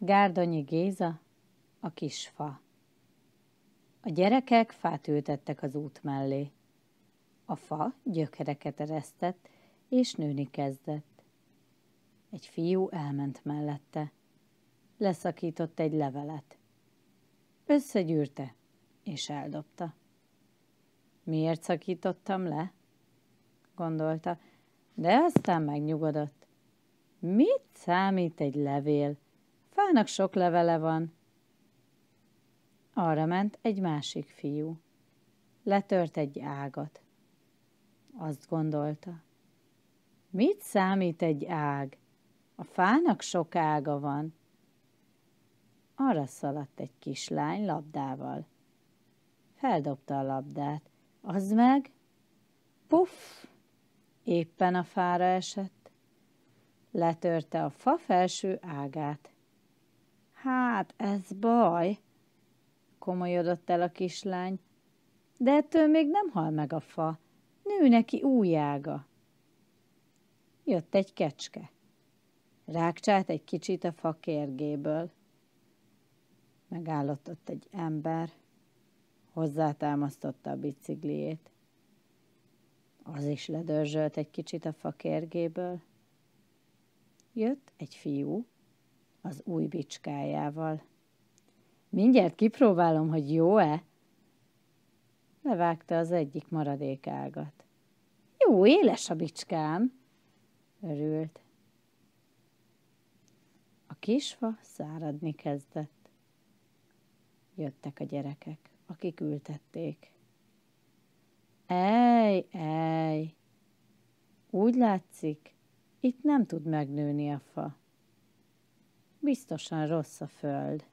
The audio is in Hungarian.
Gárdonyi Géza, a kisfa. A gyerekek fát ültettek az út mellé. A fa gyökereket eresztett, és nőni kezdett. Egy fiú elment mellette. Leszakított egy levelet. Összegyűrte, és eldobta. Miért szakítottam le? gondolta, de aztán megnyugodott. Mit számít egy levél? Fának sok levele van. Arra ment egy másik fiú. Letört egy ágat. Azt gondolta. Mit számít egy ág? A fának sok ága van. Arra szaladt egy kislány labdával. Feldobta a labdát. Az meg... Puff! Éppen a fára esett. Letörte a fa felső ágát hát ez baj, komolyodott el a kislány, de ettől még nem hal meg a fa, nő neki újjága. Jött egy kecske. Rákcsált egy kicsit a fa kérgéből. Megállott ott egy ember, hozzátámasztotta a bicikliét. Az is ledörzsölt egy kicsit a fa kérgéből. Jött egy fiú, az új bicskájával. Mindjárt kipróbálom, hogy jó-e? Levágta az egyik maradék ágat. Jó, éles a bicskám, örült. A kisfa száradni kezdett. Jöttek a gyerekek, akik ültették. Ej, ej, úgy látszik, itt nem tud megnőni a fa. Biztosan rossz a föld.